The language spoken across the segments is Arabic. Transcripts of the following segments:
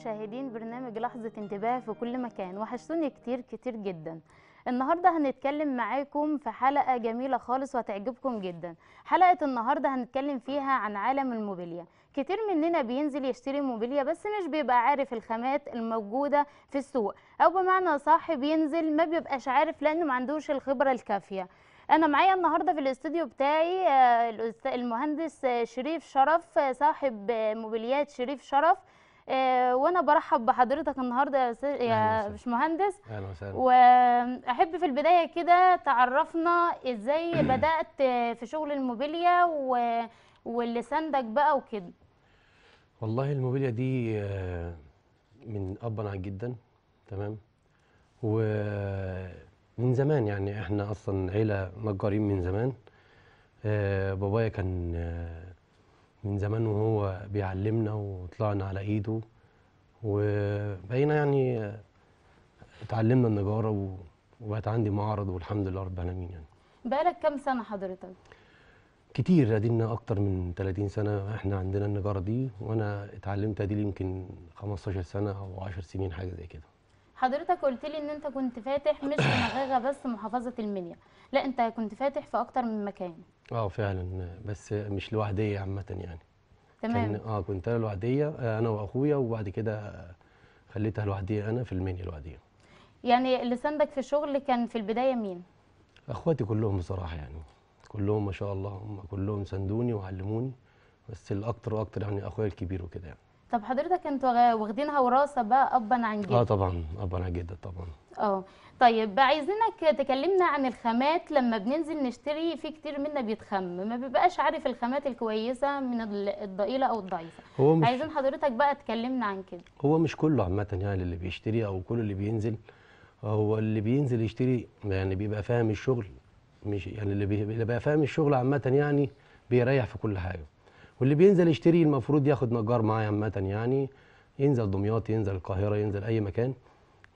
مشاهدين برنامج لحظة انتباه في كل مكان وحشتوني كتير كتير جدا النهاردة هنتكلم معاكم في حلقة جميلة خالص وتعجبكم جدا حلقة النهاردة هنتكلم فيها عن عالم الموبيليا كتير مننا بينزل يشتري موبيليا بس مش بيبقى عارف الخامات الموجودة في السوق أو بمعنى صاحب بينزل ما بيبقاش عارف لأنه ما عندوش الخبرة الكافية انا معايا النهارده في الاستوديو بتاعي آه، المهندس آه، شريف شرف آه، صاحب موبيليات شريف شرف آه، وانا برحب بحضرتك النهارده يا باشمهندس اهلا وسهلا واحب في البدايه كده تعرفنا ازاي بدات في شغل الموبيليا و... واللي ساندك بقى وكده والله الموبيليا دي آه، من اب جدا تمام ومن زمان يعني احنا اصلا عيله نجارين من زمان آه، بابايا كان من زمان وهو بيعلمنا وطلعنا على ايده وبقينا يعني اتعلمنا النجاره وبقت عندي معرض والحمد لله رب العالمين يعني بقالك كام سنه حضرتك؟ كتير ادينا اكتر من 30 سنه احنا عندنا النجاره دي وانا اتعلمت دي يمكن 15 سنه او 10 سنين حاجه زي كده حضرتك قلت لي ان انت كنت فاتح مش في مغاغه بس محافظه المنيا لا انت كنت فاتح في اكتر من مكان اه فعلا بس مش لوحدي عامه يعني تمام كان اه كنت انا لوحديا آه، انا واخويا وبعد كده خليتها لوحدي انا في المنيا لوحدي يعني اللي ساندك في الشغل كان في البدايه مين اخواتي كلهم بصراحه يعني كلهم ما شاء الله هم كلهم ساندوني وعلموني بس الاكتر واكتر يعني اخويا الكبير وكده يعني طب حضرتك انتوا واخدينها وراثه بقى ابا عن جد اه طبعا ابا عن جد طبعا اه طيب عايزينك تكلمنا عن الخامات لما بننزل نشتري في كتير منا بيتخم ما بيبقاش عارف الخامات الكويسه من الضئيله او الضعيفه هو مش عايزين حضرتك بقى تكلمنا عن كده هو مش كله عامه يعني اللي بيشتري او كل اللي بينزل هو اللي بينزل يشتري يعني بيبقى فاهم الشغل مش يعني اللي بيبقى فاهم الشغل عامه يعني بيريح في كل حاجه واللي بينزل يشتري المفروض ياخد نجار معاه عامه يعني ينزل دمياط ينزل القاهره ينزل اي مكان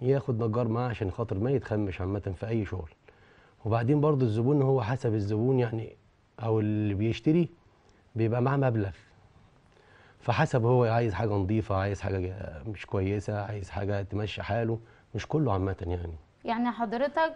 ياخد نجار معاه عشان خاطر ما يتخمش عامه في اي شغل وبعدين برضو الزبون هو حسب الزبون يعني او اللي بيشتري بيبقى معاه مبلغ فحسب هو عايز حاجه نظيفه عايز حاجه مش كويسه عايز حاجه تمشي حاله مش كله عامه يعني يعني حضرتك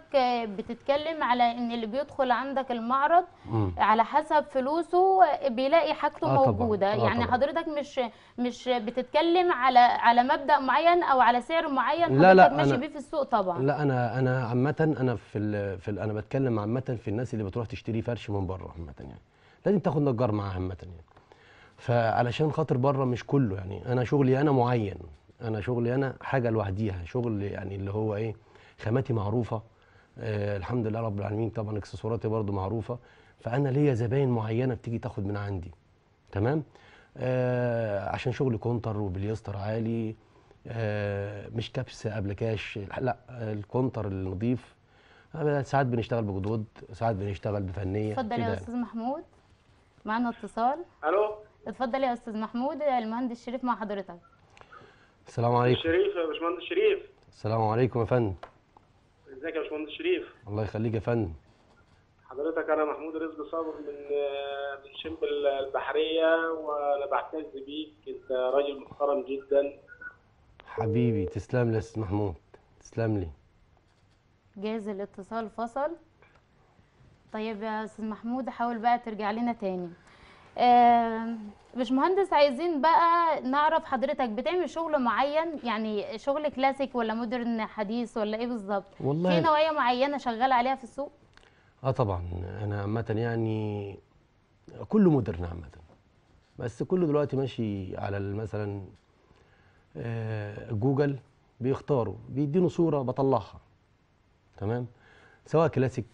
بتتكلم على ان اللي بيدخل عندك المعرض م. على حسب فلوسه بيلاقي حاجته آه موجوده آه يعني طبعًا. حضرتك مش مش بتتكلم على على مبدا معين او على سعر معين لا لا ماشي بيه في السوق طبعا لا انا انا عامه انا في الـ في الـ انا بتكلم عامه في الناس اللي بتروح تشتري فرش من بره عامه يعني لازم تاخد نجار معاها عامه يعني فعلشان خاطر بره مش كله يعني انا شغلي انا معين انا شغلي انا حاجه لوحديها شغل يعني اللي هو ايه خاماتي معروفه آه الحمد لله رب العالمين طبعا اكسسواراتي برضو معروفه فانا ليا زباين معينه بتيجي تاخد من عندي تمام آه عشان شغل كونتر وبليستر عالي آه مش كبس قبل كاش لا الكونتر النظيف آه، ساعات بنشتغل بجدود ساعات بنشتغل بفنيه اتفضل يا يعني. استاذ محمود معنا اتصال الو اتفضل يا استاذ محمود المهندس شريف مع حضرتك السلام عليكم شريف يا باشمهندس شريف السلام عليكم يا فندم ازيك يا باشمهندس شريف الله يخليك يا فندم حضرتك انا محمود رزق صابر من من شبل البحريه وانا بعتز بيك انت راجل محترم جدا حبيبي تسلم لي يا استاذ محمود تسلم لي جاهز الاتصال فصل طيب يا استاذ محمود حاول بقى ترجع لنا تاني باشمهندس عايزين بقى نعرف حضرتك بتعمل شغل معين يعني شغل كلاسيك ولا مودرن حديث ولا ايه بالظبط والله في نوعيه معينه شغال عليها في السوق اه طبعا انا عامه يعني كله مودرن عامه بس كله دلوقتي ماشي على مثلا آه، جوجل بيختاروا بيديني صوره بطلعها تمام سواء كلاسيك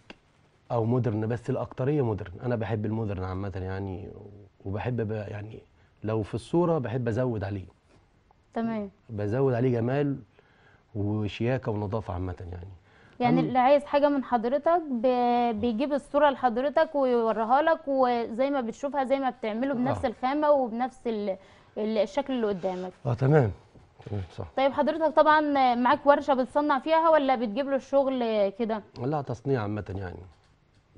او مودرن بس الاكتريه مودرن انا بحب المودرن عامه يعني وبحب يعني لو في الصوره بحب ازود عليه تمام بزود عليه جمال وشياكه ونظافه عامه يعني يعني اللي عايز حاجه من حضرتك بيجيب الصوره لحضرتك ويوريها لك وزي ما بتشوفها زي ما بتعمله بنفس آه. الخامه وبنفس الشكل اللي قدامك اه تمام صح طيب حضرتك طبعا معاك ورشه بتصنع فيها ولا بتجيب له الشغل كده؟ لا تصنيع عامه يعني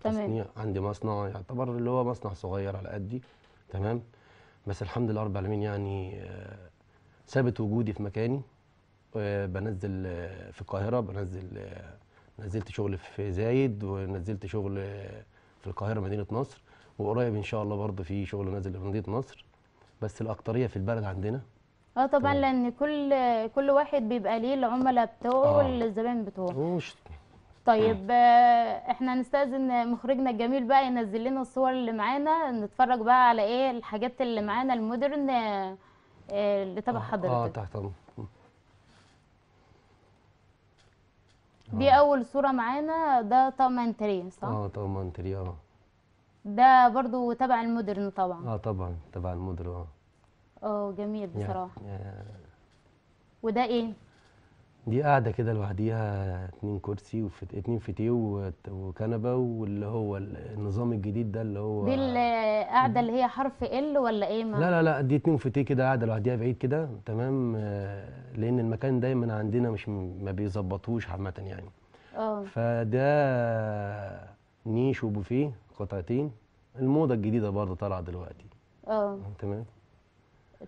تمام تصنيع عندي مصنع يعتبر اللي هو مصنع صغير على قدي تمام بس الحمد لله رب العالمين يعني آه، ثابت وجودي في مكاني آه، بنزل آه، في القاهره بنزل نزلت شغل في زايد ونزلت شغل في القاهره مدينه نصر وقريب ان شاء الله برضه في شغل نازل في مدينه نصر بس الاكثريه في البلد عندنا اه طبعا لان كل كل واحد بيبقى ليه العملاء بتوعه والزبائن بتوعه طيب آه احنا نستاذن مخرجنا الجميل بقى ينزل لنا الصور اللي معانا نتفرج بقى على ايه الحاجات اللي معانا المودرن آه، آه، اللي تبع آه، حضرتك اه تحت دي اول صوره معانا ده طمنتري صح اه طمنتري اه ده برضو تبع المودرن طبعا اه طبعا تبع المودرن اه اه جميل بصراحه يعني وده ايه دي قاعدة كده لوحديها اتنين كرسي وفت... اتنين فتيه وكنبة واللي هو النظام الجديد ده اللي هو دي القاعدة اللي هي حرف ال ولا ايه ما لا لا لا دي اتنين فتيه كده قاعدة لوحديها بعيد كده تمام لأن المكان دايما عندنا مش م- ما بيظبطوش عامة يعني اه فده نيش وبوفيه قطعتين الموضة الجديدة برضه طالعة دلوقتي اه تمام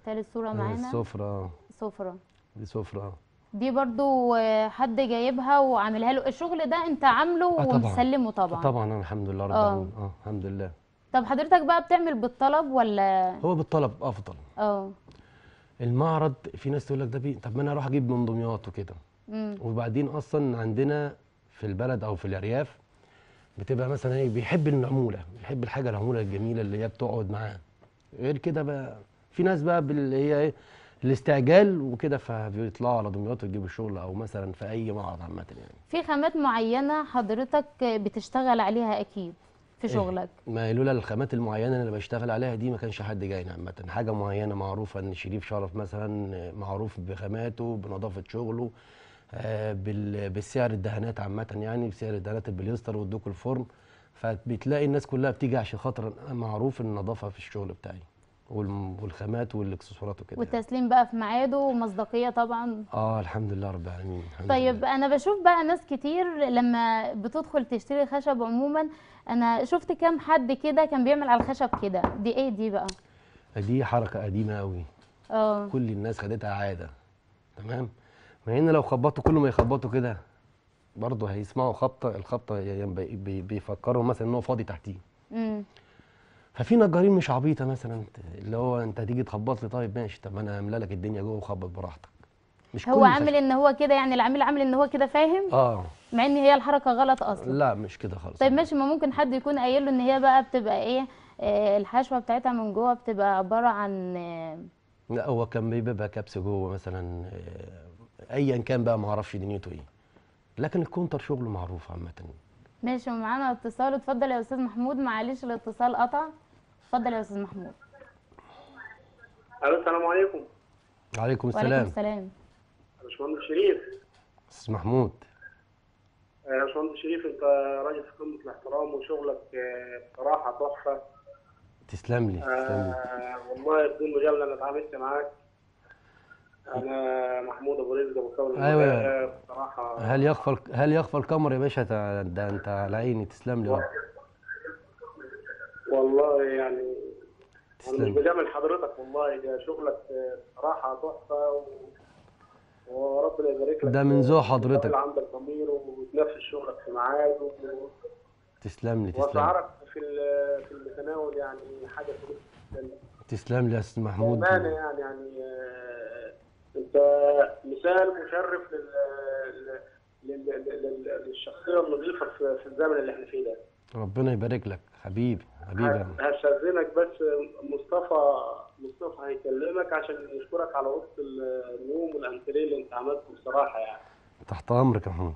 تالت صورة آه، معانا السفرة سفرة دي سفرة دي برضو حد جايبها وعاملها له الشغل ده انت عامله آه ومسلمه طبعا طبعا انا الحمد لله رب آه. العالمين اه الحمد لله طب حضرتك بقى بتعمل بالطلب ولا هو بالطلب افضل آه،, اه المعرض في ناس تقول لك ده بي... طب ما انا اروح اجيب من دمياط وكده وبعدين اصلا عندنا في البلد او في الارياف بتبقى مثلا ايه بيحب العموله بيحب الحاجه العموله الجميله اللي هي بتقعد معاه غير كده بقى في ناس بقى اللي هي ايه الاستعجال وكده فبيطلعوا على دمياط ويجيبوا شغل او مثلا في اي معرض عامه يعني في خامات معينه حضرتك بتشتغل عليها اكيد في إيه، شغلك إيه؟ ما لولا الخامات المعينه اللي بشتغل عليها دي ما كانش حد جاي عامه حاجه معينه معروفه ان شريف شرف مثلا معروف بخاماته بنظافه شغله آه بالسعر الدهانات عامه يعني بسعر الدهانات البليستر والدوك الفورم فبتلاقي الناس كلها بتيجي عشان خاطر معروف النظافه في الشغل بتاعي والخامات والاكسسوارات وكده يعني. والتسليم بقى في ميعاده ومصداقيه طبعا اه الحمد لله رب العالمين طيب لله. انا بشوف بقى ناس كتير لما بتدخل تشتري خشب عموما انا شفت كام حد كده كان بيعمل على الخشب كده دي ايه دي بقى دي حركه قديمه قوي اه كل الناس خدتها عاده تمام مع ان لو خبطوا كل ما يخبطوا كده برضه هيسمعوا خبطه الخبطه يعني بيفكروا مثلا ان هو فاضي تحتيه امم ففي نجارين مش عبيطه مثلا اللي هو انت هتيجي تخبط لي طيب ماشي طب انا املى لك الدنيا جوه وخبط براحتك مش هو عامل ان هو كده يعني العميل عامل ان هو كده فاهم اه مع ان هي الحركه غلط اصلا لا مش كده خالص طيب ماشي ما ممكن حد يكون قايل له ان هي بقى بتبقى ايه آه الحشوه بتاعتها من جوه بتبقى عباره عن آه لا هو كان بيبقى كبس جوه مثلا آه ايا كان بقى ما اعرفش دنيته ايه لكن الكونتر شغله معروف عامه ماشي ومعانا اتصال اتفضل يا استاذ محمود معلش الاتصال قطع اتفضل يا استاذ محمود الو السلام عليكم وعليكم السلام وعليكم السلام باشمهندس شريف استاذ محمود يا آه، باشمهندس شريف انت راجل في قمه الاحترام وشغلك آه، بصراحه تحفه تسلم لي آه، تسلم لي والله بدون مجامله انا اتعاملت معاك انا محمود ابو رزق ابو ايوه بصراحه هل يخفى هل يخفى القمر يا باشا ده انت على عيني تسلم لي والله والله يعني انا مش بجامل حضرتك والله ده شغلك صراحه تحفه و... وربنا يبارك لك ده من ذوق حضرتك عندك ضمير وبتنفذ شغلك في ميعاد و... تسلم لي تسلم واسعارك في في المتناول يعني حاجه كويسه تسلم لي يا استاذ محمود تمام يعني يعني آه، انت مثال مشرف لل... لل... لل... للشخصيه النظيفه في الزمن اللي احنا فيه ده ربنا يبارك لك حبيبي حبيبي هستاذنك بس مصطفى مصطفى هيكلمك عشان يشكرك على وقت النوم والانتريه اللي انت عملته بصراحه يعني تحت امرك يا محمود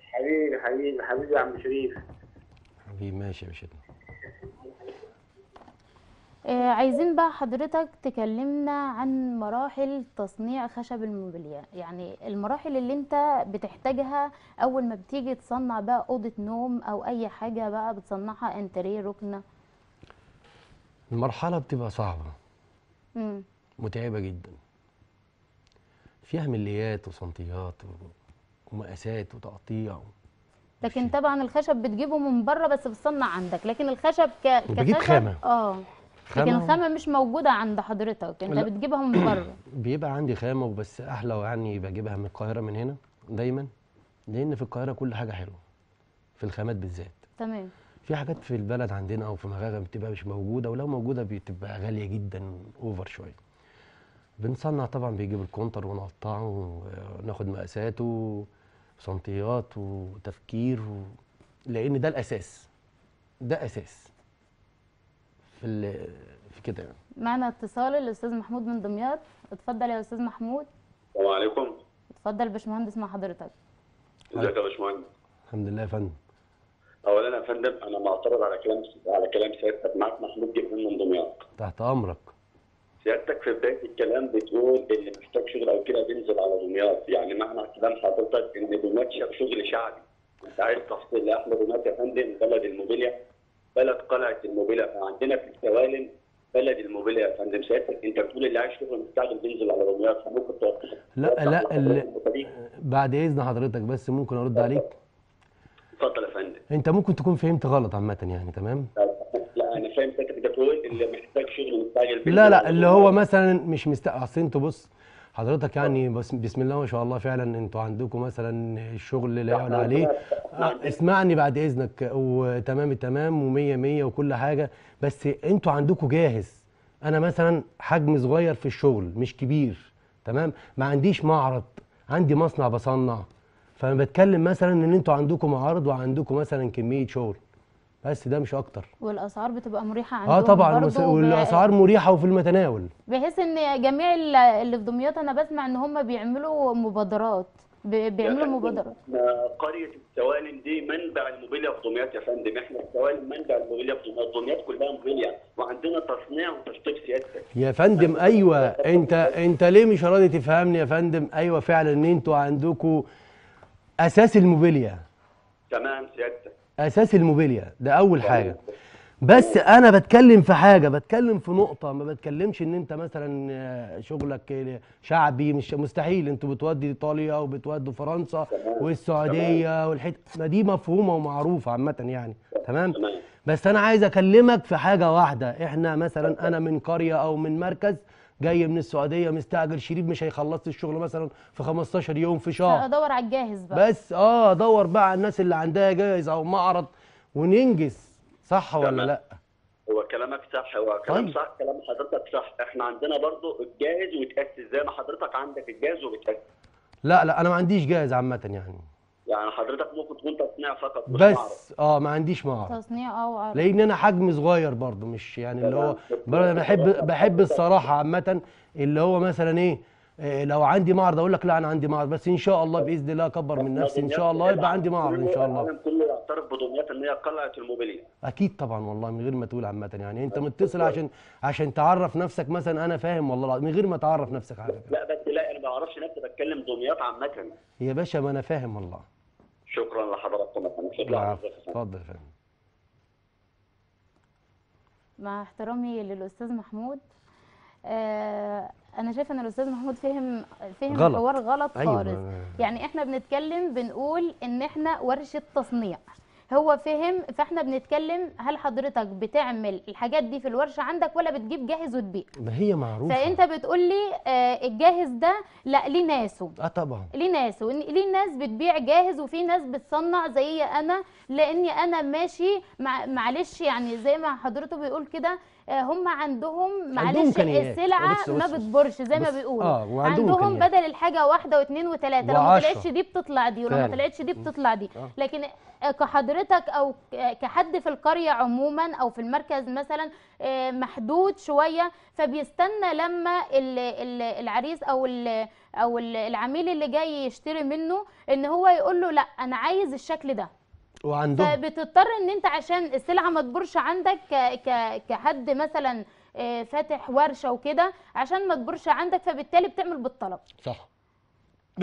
حبيبي حبيبي حبيبي يا عم شريف حبيبي ماشي يا شريف آه، عايزين بقى حضرتك تكلمنا عن مراحل تصنيع خشب الموبيليا يعني المراحل اللي انت بتحتاجها اول ما بتيجي تصنع بقى اوضه نوم او اي حاجه بقى بتصنعها انتريه ركنه المرحله بتبقى صعبه مم. متعبه جدا فيها مليات وسنتيات ومقاسات وتقطيع لكن طبعا الخشب بتجيبه من بره بس بتصنع عندك لكن الخشب ك... كخشب خامه اه لكن الخامه مش موجوده عند حضرتك انت بتجيبها من بره بيبقى عندي خامه وبس احلى يعني بجيبها من القاهره من هنا دايما لان في القاهره كل حاجه حلوه في الخامات بالذات تمام في حاجات في البلد عندنا او في مغاغه بتبقى مش موجوده ولو موجوده بتبقى غاليه جدا اوفر شويه بنصنع طبعا بيجيب الكونتر ونقطعه وناخد مقاساته وسنتيات وتفكير و... لان ده الاساس ده اساس في في كده يعني معنا اتصال الاستاذ محمود من دمياط اتفضل يا استاذ محمود السلام عليكم اتفضل باشمهندس مع حضرتك ازيك يا باشمهندس الحمد لله يا فندم اولا يا فندم انا معترض على كلام على كلام سيادتك معاك محمود جبران من دمياط تحت امرك سيادتك في بدايه الكلام بتقول اللي محتاج شغل او كده بينزل على دمياط يعني معنى كلام حضرتك ان دمياط شغل شعبي انت عايز تحصل لاحلى دمياط يا فندم بلد الموبيليا بلد قلعه الموبيلة عندنا في السوالم بلد الموبيلة فندم سيادتك انت بتقول اللي عايش شغل مستعجل بينزل على دمياط فممكن تقعد لا لا ال... بعد اذن حضرتك بس ممكن ارد عليك اتفضل يا فندم انت ممكن تكون فهمت غلط عامه يعني تمام لا انا فاهم فكرة بتقول اللي محتاج شغل مستعجل لا لا اللي هو مثلا مش مستعجل اصل انتوا بص حضرتك يعني بس بسم الله ما شاء الله فعلا انتوا عندكم مثلا الشغل لا يعلى عليه آه، آه، اسمعني بعد اذنك وتمام التمام ومية مية وكل حاجه بس انتوا عندكم جاهز انا مثلا حجم صغير في الشغل مش كبير تمام ما عنديش معرض عندي مصنع بصنع فانا بتكلم مثلا ان انتوا عندكم معارض وعندكم مثلا كميه شغل بس ده مش اكتر والاسعار بتبقى مريحه آه، عندهم اه طبعا مس... والاسعار مريحه وفي المتناول بحيث ان جميع اللي في دمياط انا بسمع ان هم بيعملوا مبادرات بيعملوا مبادرات قريه السوالم دي منبع الموبيليا في دمياط يا فندم احنا السوالم منبع الموبيليا في دمياط دمياط كلها موبيليا يعني. وعندنا تصنيع وتشطيب سيادتك يا فندم ايوه انت انت ليه مش راضي تفهمني يا فندم ايوه فعلا ان انتوا عندكم اساس الموبيليا تمام سيادتك اساس الموبيليا ده اول تمام. حاجه بس انا بتكلم في حاجه بتكلم في نقطه ما بتكلمش ان انت مثلا آه، شغلك شعبي مش مستحيل انتوا بتودي ايطاليا وبتودوا فرنسا والسعوديه والحته ما دي مفهومه ومعروفه عامه يعني تمام بس انا عايز اكلمك في حاجه واحده احنا مثلا انا من قريه او من مركز جاي من السعوديه مستعجل شريف مش هيخلص لي الشغل مثلا في 15 يوم في شهر ادور على الجاهز بقى بس اه ادور بقى على الناس اللي عندها جاهز او معرض وننجز صح ولا لا هو كلامك صح هو كلام طيب. صح كلام حضرتك صح احنا عندنا برضو الجاهز وتاسس زي ما حضرتك عندك الجاهز وبتاسس لا لا انا ما عنديش جاهز عامه يعني يعني حضرتك ممكن تكون تصنيع فقط مش بس معرض. اه ما عنديش معرض تصنيع او عرض لان انا حجم صغير برضو مش يعني اللي هو انا بحب بحب الصراحه عامه اللي هو مثلا ايه إيه، لو عندي معرض اقول لك لا انا عندي معرض بس ان شاء الله باذن الله اكبر من نفسي إيه؟ ان شاء الله يبقى عندي معرض ان شاء الله العالم كله يعترف بدمياط ان هي قلعه الموبيليا اكيد طبعا والله من غير ما تقول عامه يعني انت متصل عشان عشان تعرف نفسك مثلا انا فاهم والله من غير ما تعرف نفسك على فكره لا بس لا انا ما اعرفش نفسي بتكلم دمياط عامه يا باشا ما انا فاهم والله شكرا لحضراتكم شكرا اتفضل يا فندم مع احترامي للاستاذ محمود آه انا شايفه ان الاستاذ محمود فهم فهم غلط. الحوار غلط أيوة. خالص يعني احنا بنتكلم بنقول ان احنا ورشه تصنيع هو فهم فاحنا بنتكلم هل حضرتك بتعمل الحاجات دي في الورشه عندك ولا بتجيب جاهز وتبيع ما هي معروفه فانت بتقول لي آه الجاهز ده لا ليه ناسه اه طبعا ليه ناسه ليه ناس بتبيع جاهز وفي ناس بتصنع زي انا لاني انا ماشي مع معلش يعني زي ما حضرته بيقول كده آه، هم عندهم معلش إيه؟ السلعه ما بتبرش زي ما بيقولوا آه عندهم إيه؟ بدل الحاجه واحده واثنين وثلاثه لو ما طلعتش دي بتطلع دي ولو ما طلعتش دي بتطلع دي آه. لكن آه، كحضرتك او كحد في القريه عموما او في المركز مثلا محدود شويه فبيستنى لما العريس او او العميل اللي جاي يشتري منه ان هو يقول له لا انا عايز الشكل ده وعندهم فبتضطر طيب، ان انت عشان السلعه ما تبورش عندك ك ك كحد مثلا آه، فاتح ورشه وكده عشان ما تبورش عندك فبالتالي بتعمل بالطلب صح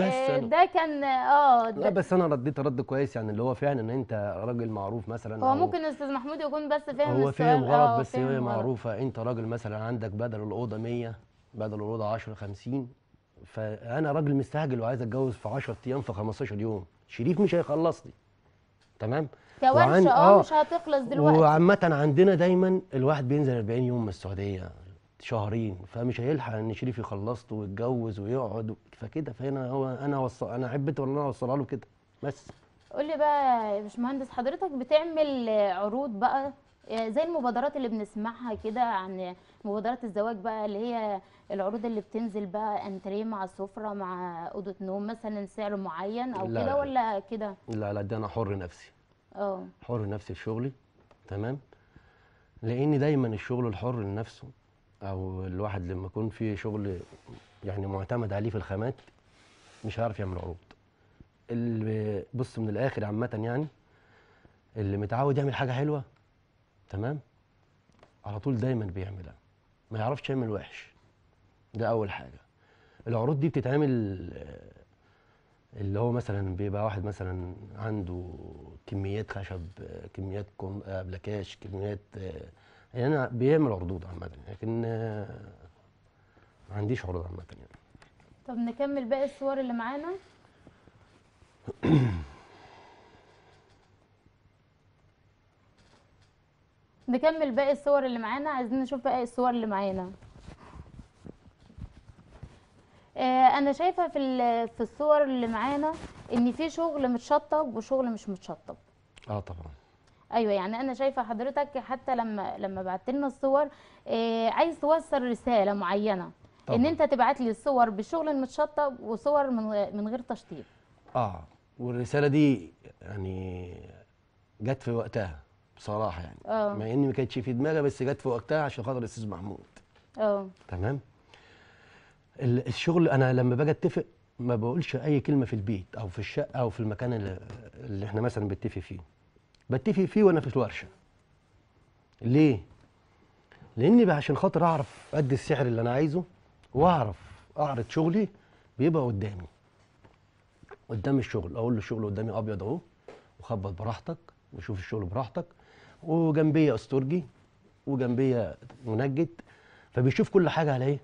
آه، بس ده كان اه لا بس انا رديت رد كويس يعني اللي هو فعلا ان انت راجل معروف مثلا هو ممكن استاذ محمود يكون بس فاهم هو فاهم غلط آه، بس هي معروفه انت راجل مثلا عندك بدل الاوضه 100 بدل الاوضه 10 50 فانا راجل مستعجل وعايز اتجوز في 10 ايام في 15 يوم شريف مش هيخلصني تمام وعن... آه،, اه مش هتخلص دلوقتي وعامه عندنا دايما الواحد بينزل 40 يوم من السعوديه شهرين فمش هيلحق ان شريف يخلصته ويتجوز ويقعد فكده فهنا هو انا وص... انا حبيت ان انا اوصلها له كده بس قول لي بقى يا باشمهندس حضرتك بتعمل عروض بقى آه، زي المبادرات اللي بنسمعها كده عن مبادرات الزواج بقى اللي هي العروض اللي بتنزل بقى انتريه مع سفره مع اوضه نوم مثلا سعر معين او كده ولا كده لا لا ده انا حر نفسي اه حر نفسي في شغلي تمام لان دايما الشغل الحر لنفسه او الواحد لما يكون في شغل يعني معتمد عليه في الخامات مش هيعرف يعمل عروض اللي بص من الاخر عامه يعني اللي متعود يعمل حاجه حلوه تمام على طول دايما بيعملها ما يعرفش يعمل وحش ده اول حاجه العروض دي بتتعمل آه، اللي هو مثلا بيبقى واحد مثلا عنده كميات خشب آه، كميات آه، بلاكاش كميات يعني انا بيعمل عروض عامه لكن ما عنديش عروض عامه يعني طب نكمل باقي الصور اللي معانا نكمل باقي الصور اللي معانا عايزين نشوف باقي الصور اللي معانا آه، انا شايفه في في الصور اللي معانا ان في شغل متشطب وشغل مش متشطب اه طبعا ايوه يعني انا شايفه حضرتك حتى لما لما بعت لنا الصور آه عايز توصل رساله معينه طبعا. ان انت تبعت لي الصور بالشغل المتشطب وصور من من غير تشطيب اه والرساله دي يعني جت في وقتها بصراحه يعني أوه. مع اني ما كانتش في دماغي بس جت في وقتها عشان خاطر الاستاذ محمود اه تمام الشغل انا لما باجي اتفق ما بقولش اي كلمه في البيت او في الشقه او في المكان اللي, احنا مثلا بنتفق فيه بتفق فيه وانا في الورشه ليه لاني عشان خاطر اعرف قد السعر اللي انا عايزه واعرف اعرض شغلي بيبقى قدامي قدام الشغل اقول له الشغل قدامي ابيض اهو وخبط براحتك وشوف الشغل براحتك وجنبيه استرجي وجنبيه منجد فبيشوف كل حاجه على ايه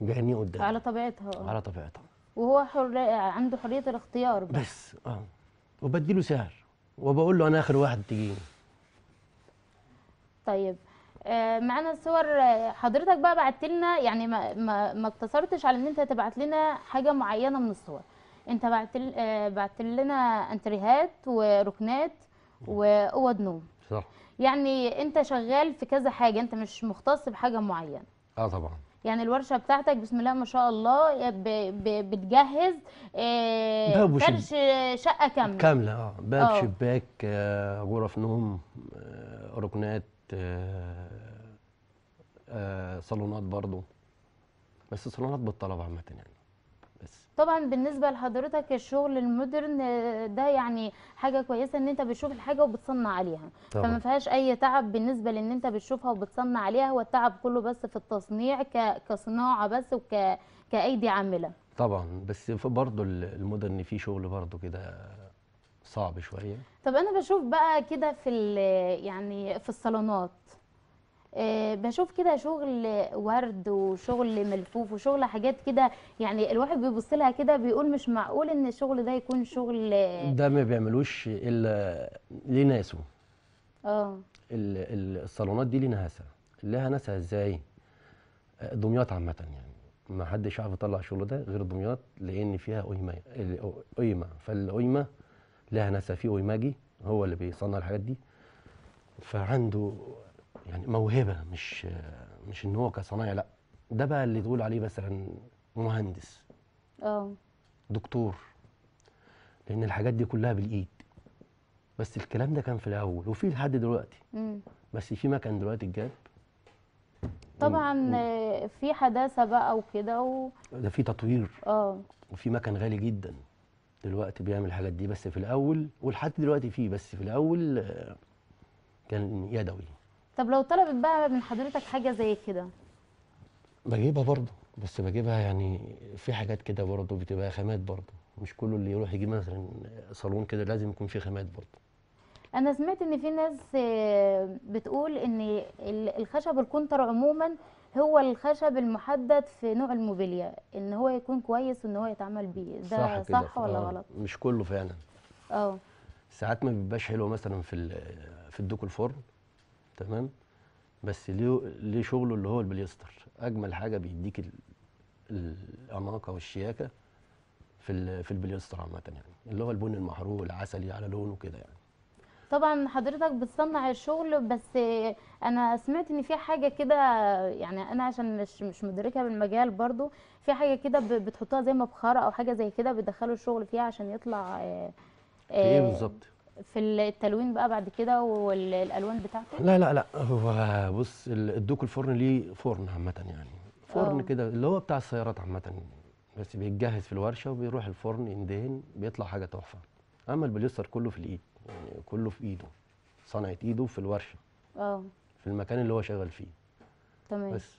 بيغنيه قدام على طبيعتها آه. على طبيعتها وهو حر عنده حريه الاختيار بقى. بس اه وبديله سعر وبقول له انا اخر واحد تجيني طيب آه، معانا صور آه، حضرتك بقى بعت لنا يعني ما, ما, ما اقتصرتش على ان انت تبعت لنا حاجه معينه من الصور انت بعت بعت لنا انتريهات وركنات واوض نوم صح يعني انت شغال في كذا حاجه انت مش مختص بحاجه معينه اه طبعا يعني الورشه بتاعتك بسم الله ما شاء الله ب ب بتجهز آه، فرش آه شقه كامله كامله اه باب آه. شباك آه غرف نوم آه ركنات آه آه صالونات برضو بس صالونات بالطلب عامه يعني بس طبعا بالنسبه لحضرتك الشغل المودرن آه، ده يعني حاجه كويسه ان انت بتشوف الحاجه وبتصنع عليها طبعا. فما فيهاش اي تعب بالنسبه لان انت بتشوفها وبتصنع عليها هو التعب كله بس في التصنيع كصناعه بس وك كايدي عامله طبعا بس برضه المودرن في شغل برضه كده صعب شويه طب انا بشوف بقى كده في يعني في الصالونات آه، بشوف كده شغل ورد وشغل ملفوف وشغل حاجات كده يعني الواحد بيبص لها كده بيقول مش معقول ان الشغل ده يكون شغل ده ما بيعملوش الا لناسه اه الصالونات دي ليها ناسها لها ناسها ازاي آه، دمياط عامه يعني ما حدش يعرف يطلع الشغل ده غير دمياط لان فيها قيمه قيمه فالقيمه لها ناسها في قيماجي هو اللي بيصنع الحاجات دي فعنده يعني موهبه مش مش ان هو كصنايع لا ده بقى اللي تقول عليه مثلا مهندس اه دكتور لان الحاجات دي كلها بالايد بس الكلام ده كان في الاول وفي لحد دلوقتي مم. بس في مكان دلوقتي اتجاب طبعا مم. في حداثه بقى وكده و... ده في تطوير اه وفي مكان غالي جدا دلوقتي بيعمل الحاجات دي بس في الاول ولحد دلوقتي فيه بس في الاول آه، كان يدوي طب لو طلبت بقى من حضرتك حاجه زي كده بجيبها برضه بس بجيبها يعني في حاجات كده برضه بتبقى خامات برضه مش كله اللي يروح يجيب مثلا صالون كده لازم يكون فيه خامات برضه انا سمعت ان في ناس آه، بتقول ان الخشب الكونتر عموما هو الخشب المحدد في نوع الموبيليا ان هو يكون كويس وان هو يتعمل بيه ده صح, صح, صح ولا آه، غلط مش كله فعلا اه ساعات ما بيبقاش حلو مثلا في في الديكور الفرن تمام بس ليه ليه شغله اللي هو البليستر اجمل حاجه بيديك الاناقه والشياكه في في البليستر عامه يعني اللي هو البن المحروق العسلي على لونه كده يعني طبعا حضرتك بتصنع الشغل بس انا سمعت ان في حاجه كده يعني انا عشان مش مش مدركه بالمجال برضو في حاجه كده بتحطها زي مبخره او حاجه زي كده بتدخلوا الشغل فيها عشان يطلع آه، ايه آه، بالظبط في التلوين بقى بعد كده والالوان بتاعته لا لا لا هو بص الدوك الفرن ليه فرن عامه يعني فرن اه. كده اللي هو بتاع السيارات عامه بس بيتجهز في الورشه وبيروح الفرن يندهن بيطلع حاجه تحفه اما البليستر كله في الايد يعني كله في ايده صنعه ايده في الورشه اه في المكان اللي هو شغال فيه تمام بس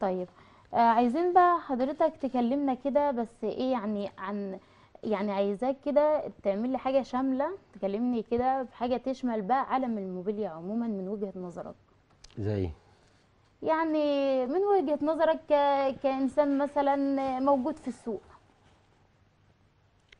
طيب آه عايزين بقى حضرتك تكلمنا كده بس ايه يعني عن يعني عايزاك كده تعمل لي حاجه شامله تكلمني كده بحاجه تشمل بقى عالم الموبيليا عموما من وجهه نظرك زي يعني من وجهه نظرك كانسان مثلا موجود في السوق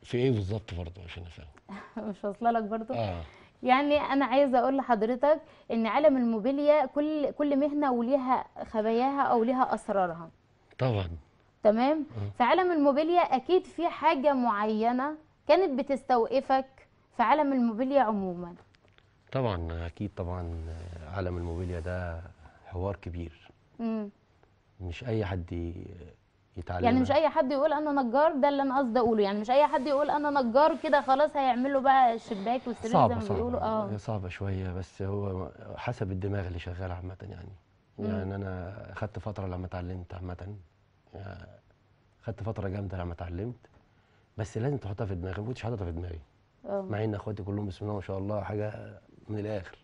في ايه بالظبط برضه عشان افهم مش واصله لك برضه اه يعني انا عايزه اقول لحضرتك ان عالم الموبيليا كل كل مهنه وليها خباياها او ليها اسرارها طبعا تمام في عالم الموبيليا اكيد في حاجه معينه كانت بتستوقفك في عالم الموبيليا عموما طبعا اكيد طبعا عالم الموبيليا ده حوار كبير مم. مش اي حد يتعلم يعني مش اي حد يقول انا نجار ده اللي انا قصدي اقوله يعني مش اي حد يقول انا نجار كده خلاص هيعمل له بقى الشباك وسرير زي ما بيقولوا اه صعبه شويه بس هو حسب الدماغ اللي شغال عامه يعني مم. يعني انا اخذت فتره لما اتعلمت عامه خدت فتره جامده لما اتعلمت بس لازم تحطها في دماغي ما كنتش حاططها في دماغي آه. مع ان اخواتي كلهم بسم الله ما شاء الله حاجه من الاخر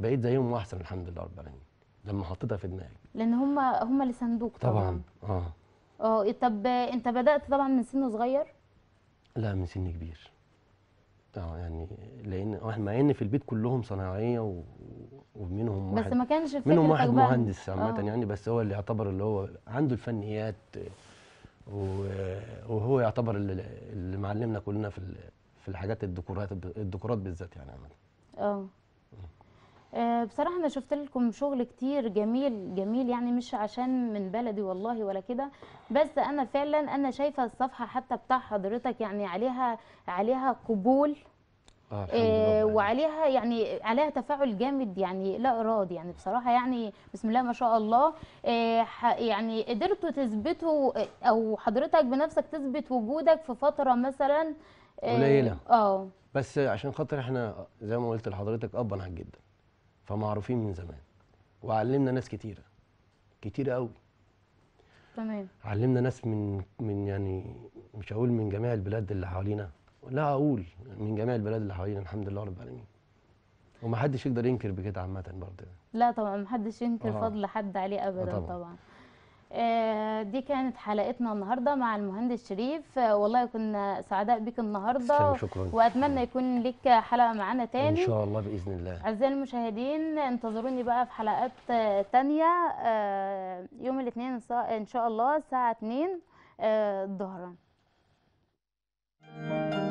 بقيت زيهم واحسن الحمد لله رب العالمين لما حطيتها في دماغي لان هم هم اللي طبعا طبعا اه اه إيه، طب انت بدات طبعا من سن صغير لا من سن كبير اه يعني لان مع ان في البيت كلهم صناعيه و... ومنهم بس واحد ما كانش في منهم واحد أجبان. مهندس عامه اه. يعني بس هو اللي يعتبر اللي هو عنده الفنيات وهو يعتبر اللي معلمنا كلنا في في الحاجات الديكورات الديكورات بالذات يعني عامه اه. اه بصراحة أنا شفت لكم شغل كتير جميل جميل يعني مش عشان من بلدي والله ولا كده بس أنا فعلا أنا شايفة الصفحة حتى بتاع حضرتك يعني عليها عليها قبول آه إيه وعليها يعني عليها تفاعل جامد يعني لا اراد يعني بصراحه يعني بسم الله ما شاء الله إيه يعني قدرتوا تثبتوا آه، او حضرتك بنفسك تثبت وجودك في فتره مثلا آه، قليله إيه اه بس عشان خاطر احنا زي ما قلت لحضرتك اب عن جدا فمعروفين من زمان وعلمنا ناس كتيره كتيره قوي تمام علمنا ناس من من يعني مش هقول من جميع البلاد اللي حوالينا لا اقول من جميع البلاد اللي حوالينا الحمد لله رب العالمين ومحدش يقدر ينكر بكده عامه برضه لا طبعا محدش ينكر آه. فضل حد عليه ابدا آه طبعا, طبعا. آه، دي كانت حلقتنا النهارده مع المهندس شريف آه، والله كنا سعداء بك النهارده شكرا واتمنى يكون لك حلقه معانا تاني ان شاء الله باذن الله اعزائي المشاهدين انتظروني بقى في حلقات آه، تانية يوم الاثنين ان شاء الله الساعه 2 الظهر